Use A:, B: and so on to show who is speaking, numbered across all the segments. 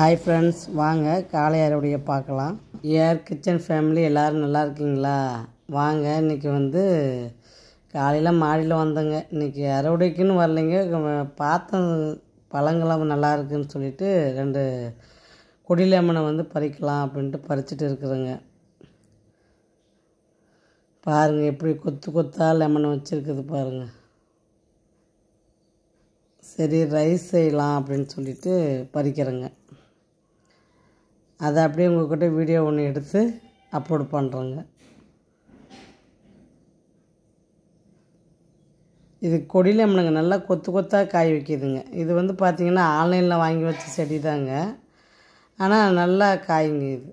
A: hi friends வாங்க காலை அறுவடையை பார்க்கலாம் ஏர் கிச்சன் ஃபேமிலி எல்லோரும் நல்லா இருக்கீங்களா வாங்க இன்றைக்கி வந்து காலையில் மாடியில் வந்தோங்க இன்றைக்கி அறுவடைக்குன்னு வரலைங்க பார்த்தோம் பழங்களும் நல்லா இருக்குன்னு சொல்லிட்டு ரெண்டு கொடிலேமனை லெமனை வந்து பறிக்கலாம் அப்படின்ட்டு பறிச்சுட்டு இருக்கிறேங்க பாருங்கள் எப்படி கொத்து கொத்தா லெமன் வச்சுருக்குது பாருங்கள் சரி ரைஸ் செய்யலாம் அப்படின்னு சொல்லிட்டு பறிக்கிறேங்க அதை அப்படியே உங்கள்கிட்ட வீடியோ ஒன்று எடுத்து அப்லோட் பண்ணுறேங்க இது கொடியில் நம்மளுங்க நல்லா கொத்து கொத்தாக காய் வைக்கிதுங்க இது வந்து பார்த்திங்கன்னா ஆன்லைனில் வாங்கி வச்ச செடி தாங்க ஆனால் நல்லா காய்ங்க இது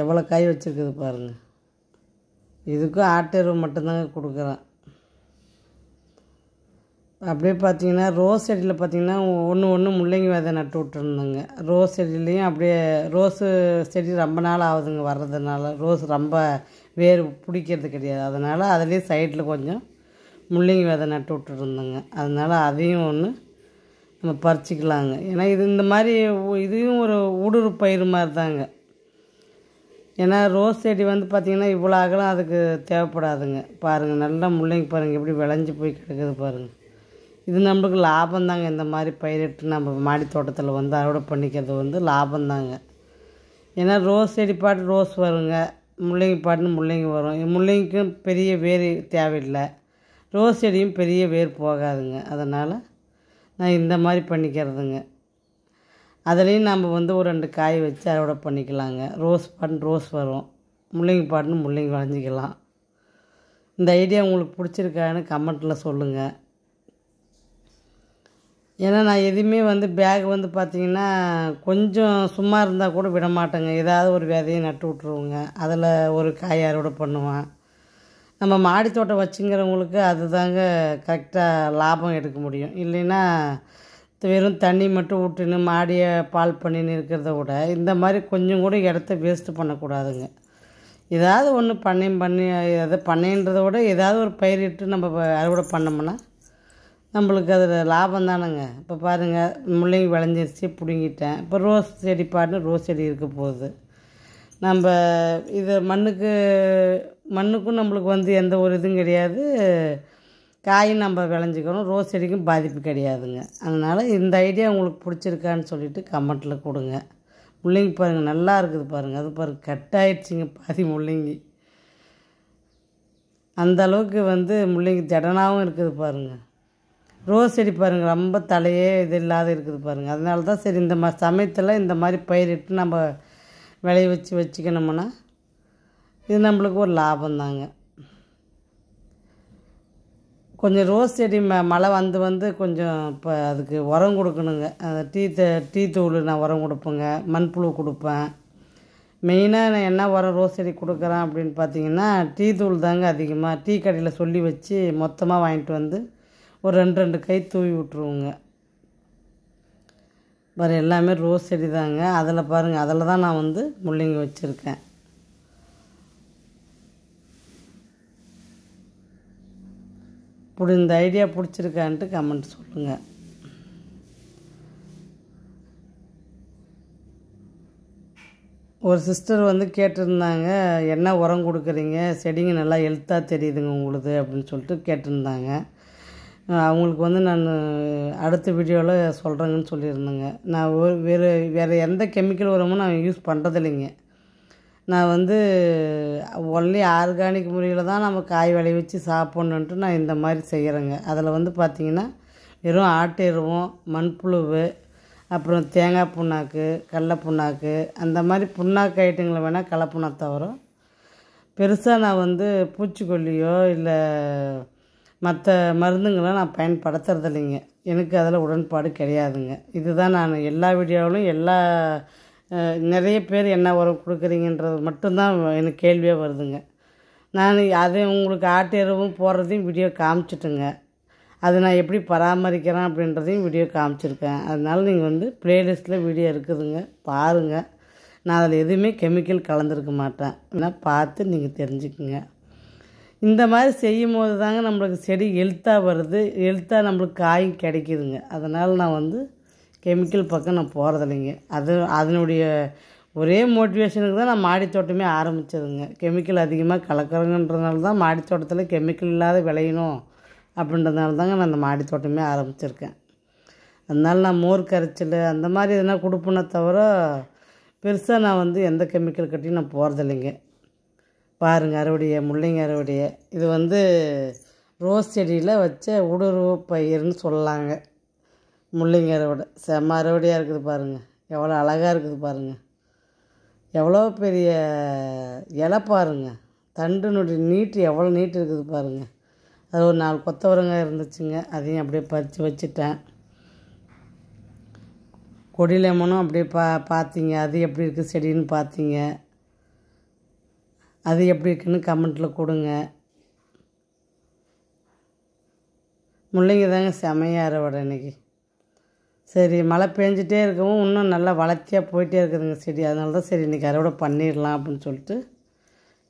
A: எவ்வளோ காய் வச்சுருக்குது பாருங்கள் இதுக்கும் எருவு மட்டும்தாங்க கொடுக்குறேன் அப்படியே பார்த்தீங்கன்னா ரோஸ் செடியில் பார்த்திங்கன்னா ஒன்று ஒன்று முள்ளங்கி விதை நட்டு விட்டுருந்தோங்க ரோஸ் செடியிலையும் அப்படியே ரோஸு செடி ரொம்ப நாள் ஆகுதுங்க வர்றதுனால ரோஸ் ரொம்ப வேர் பிடிக்கிறது கிடையாது அதனால் அதுலேயும் சைடில் கொஞ்சம் முள்ளங்கி விதை நட்டு விட்டுருந்தோங்க அதனால் அதையும் ஒன்று நம்ம பறிச்சிக்கலாங்க ஏன்னா இது இந்த மாதிரி இதையும் ஒரு ஊடுரு பயிர் மாதிரி தாங்க ஏன்னா ரோஸ் செடி வந்து பார்த்திங்கன்னா இவ்வளோ அகலம் அதுக்கு தேவைப்படாதுங்க பாருங்கள் நல்லா முள்ளங்கி பாருங்கள் எப்படி விளைஞ்சி போய் கிடக்குது பாருங்கள் இது நம்மளுக்கு லாபம் தாங்க இந்த மாதிரி பயிரிட்டு நம்ம மாடி தோட்டத்தில் வந்து அறுவடை பண்ணிக்கிறது வந்து லாபம்தாங்க ஏன்னா ரோஸ் செடி பாட்டு ரோஸ் வருங்க முள்ளங்கி பாட்டுன்னு முள்ளங்கி வரும் முள்ளங்கிக்கும் பெரிய வேர் தேவையில்லை ரோஸ் செடியும் பெரிய வேர் போகாதுங்க அதனால் நான் இந்த மாதிரி பண்ணிக்கிறதுங்க அதுலேயும் நம்ம வந்து ஒரு ரெண்டு காய் வச்சு அறுவடை பண்ணிக்கலாங்க ரோஸ் பாட்டுன்னு ரோஸ் வரும் முள்ளங்கி பாட்டுன்னு முள்ளங்கி வளைஞ்சிக்கலாம் இந்த ஐடியா உங்களுக்கு பிடிச்சிருக்கான்னு கமெண்ட்டில் சொல்லுங்கள் ஏன்னா நான் எதுவுமே வந்து பேக் வந்து பார்த்திங்கன்னா கொஞ்சம் சும்மா இருந்தால் கூட விட மாட்டேங்க ஏதாவது ஒரு விதையை நட்டு விட்ருவோங்க அதில் ஒரு காய் அறுவடை பண்ணுவேன் நம்ம மாடி தோட்டம் வச்சுங்கிறவங்களுக்கு அதுதாங்க கரெக்டாக லாபம் எடுக்க முடியும் இல்லைன்னா வெறும் தண்ணி மட்டும் விட்டுன்னு மாடியை பால் பண்ணின்னு இருக்கிறத விட இந்த மாதிரி கொஞ்சம் கூட இடத்த வேஸ்ட்டு பண்ணக்கூடாதுங்க ஏதாவது ஒன்று பண்ணையும் பண்ணி அதை பண்ணின்றத விட ஏதாவது ஒரு பயிரிட்டு நம்ம அறுவடை பண்ணோம்னா நம்மளுக்கு அதில் லாபம் தானுங்க இப்போ பாருங்கள் முள்ளங்கி விளைஞ்சிருச்சு பிடுங்கிட்டேன் இப்போ ரோஸ் செடி பாட்டு ரோஸ் செடி இருக்க போகுது நம்ம இது மண்ணுக்கு மண்ணுக்கும் நம்மளுக்கு வந்து எந்த ஒரு இதுவும் கிடையாது காயும் நம்ம விளைஞ்சிக்கணும் ரோஸ் செடிக்கும் பாதிப்பு கிடையாதுங்க அதனால் இந்த ஐடியா உங்களுக்கு பிடிச்சிருக்கான்னு சொல்லிவிட்டு கமெண்ட்டில் கொடுங்க முள்ளங்கி பாருங்கள் நல்லா இருக்குது பாருங்கள் அது பாருங்கள் கட்டாயிடுச்சிங்க பாதி முள்ளங்கி அந்த அளவுக்கு வந்து முள்ளங்கி ஜடனாகவும் இருக்குது பாருங்கள் ரோஸ் செடி பாருங்கள் ரொம்ப தலையே இது இல்லாத இருக்குது பாருங்கள் அதனால தான் சரி இந்த மாதிரி சமயத்தில் இந்த மாதிரி பயிரிட்டு நம்ம விளைய வச்சு வச்சுக்கணுமுன்னா இது நம்மளுக்கு ஒரு லாபம் தாங்க கொஞ்சம் ரோஸ் செடி ம மழை வந்து வந்து கொஞ்சம் இப்போ அதுக்கு உரம் கொடுக்கணுங்க அந்த டீ த டீ தூள் நான் உரம் கொடுப்பேங்க மண்புழு கொடுப்பேன் மெயினாக நான் என்ன உரம் ரோஸ் செடி கொடுக்குறேன் அப்படின்னு பார்த்தீங்கன்னா டீ தூள் தாங்க அதிகமாக டீ கடையில் சொல்லி வச்சு மொத்தமாக வாங்கிட்டு வந்து ஒரு ரெண்டு ரெண்டு கை தூவி விட்ருவோங்க வேறு எல்லாமே ரோஸ் செடி தாங்க அதில் பாருங்கள் அதில் தான் நான் வந்து முள்ளங்கி வச்சுருக்கேன் இப்படி இந்த ஐடியா பிடிச்சிருக்கான்ட்டு கமெண்ட் சொல்லுங்கள் ஒரு சிஸ்டர் வந்து கேட்டிருந்தாங்க என்ன உரம் கொடுக்குறீங்க செடிங்க நல்லா ஹெல்த்தாக தெரியுதுங்க உங்களுக்கு அப்படின்னு சொல்லிட்டு கேட்டிருந்தாங்க அவங்களுக்கு வந்து நான் அடுத்த வீடியோவில் சொல்கிறேங்கன்னு சொல்லியிருந்தேங்க நான் ஒரு வேறு வேறு எந்த கெமிக்கல் உரமும் நான் யூஸ் பண்ணுறதில்லைங்க நான் வந்து ஒன்லி ஆர்கானிக் முறையில் தான் நம்ம காய் விளைவிச்சு சாப்பிட்ணுன்ட்டு நான் இந்த மாதிரி செய்கிறேங்க அதில் வந்து பார்த்திங்கன்னா வெறும் ஆட்டு எருவம் மண்புழுவு அப்புறம் தேங்காய் புண்ணாக்கு கடல புண்ணாக்கு அந்த மாதிரி புண்ணாக்கு ஐட்டங்களை வேணால் கலப்புண்ணா தவிர பெருசாக நான் வந்து பூச்சிக்கொல்லியோ இல்லை மற்ற மருந்துங்களை நான் பயன்படுத்துறது இல்லைங்க எனக்கு அதில் உடன்பாடு கிடையாதுங்க இதுதான் நான் எல்லா வீடியோவிலும் எல்லா நிறைய பேர் என்ன உரம் கொடுக்குறீங்கன்றது மட்டும்தான் எனக்கு கேள்வியாக வருதுங்க நான் அதை உங்களுக்கு ஆட்டெருவும் போடுறதையும் வீடியோ காமிச்சிட்டுங்க அது நான் எப்படி பராமரிக்கிறேன் அப்படின்றதையும் வீடியோ காமிச்சிருக்கேன் அதனால் நீங்கள் வந்து ப்ளேலிஸ்ட்டில் வீடியோ இருக்குதுங்க பாருங்கள் நான் அதில் எதுவுமே கெமிக்கல் கலந்துருக்க மாட்டேன் ஏன்னா பார்த்து நீங்கள் தெரிஞ்சுக்குங்க இந்த மாதிரி செய்யும் போது தாங்க நம்மளுக்கு செடி ஹெல்த்தாக வருது ஹெல்த்தாக நம்மளுக்கு காயும் கிடைக்கிதுங்க அதனால் நான் வந்து கெமிக்கல் பக்கம் நான் போகிறதில்லைங்க அது அதனுடைய ஒரே மோட்டிவேஷனுக்கு தான் நான் மாடி தோட்டமே ஆரம்பித்ததுங்க கெமிக்கல் அதிகமாக கலக்கிறங்கன்றதுனால தான் மாடி தோட்டத்தில் கெமிக்கல் இல்லாத விளையணும் அப்படின்றதுனால தாங்க நான் அந்த மாடி தோட்டமே ஆரம்பிச்சிருக்கேன் அதனால நான் மோர் கரைச்சல் அந்த மாதிரி எதுனா கொடுப்பேனே தவிர பெருசாக நான் வந்து எந்த கெமிக்கல் கட்டியும் நான் போகிறதில்லைங்க பாருங்கள் அறுவடைய முள்ளிங்க அறுவடைய இது வந்து ரோஸ் செடியில் வச்ச ஊடுருவ பயிர்னு சொல்லலாங்க முள்ளிங்க அறுவடை செம்ம அறுவடையாக இருக்குது பாருங்கள் எவ்வளோ அழகாக இருக்குது பாருங்கள் எவ்வளோ பெரிய இலை பாருங்கள் தண்டுனுடைய நீட்டு எவ்வளோ நீட்டு இருக்குது பாருங்கள் அது ஒரு நாலு கொத்தவரங்காய் இருந்துச்சுங்க அதையும் அப்படியே பறித்து வச்சுட்டேன் கொடி லெமனும் அப்படியே பா பார்த்தீங்க அது எப்படி இருக்குது செடின்னு பார்த்தீங்க அது எப்படி இருக்குன்னு கமெண்ட்டில் கொடுங்க முள்ளங்கி தாங்க செமையாக அறுவடை இன்றைக்கி சரி மழை பெஞ்சிட்டே இருக்கவும் இன்னும் நல்லா வளர்ச்சியாக போயிட்டே இருக்குதுங்க செடி அதனால தான் சரி இன்றைக்கி அறுவடை பண்ணிடலாம் அப்படின்னு சொல்லிட்டு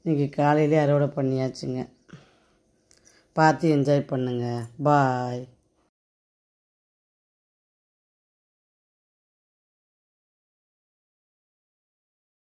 A: இன்றைக்கி காலையிலே அறுவடை பண்ணியாச்சுங்க பார்த்து என்ஜாய் பண்ணுங்கள் பாய்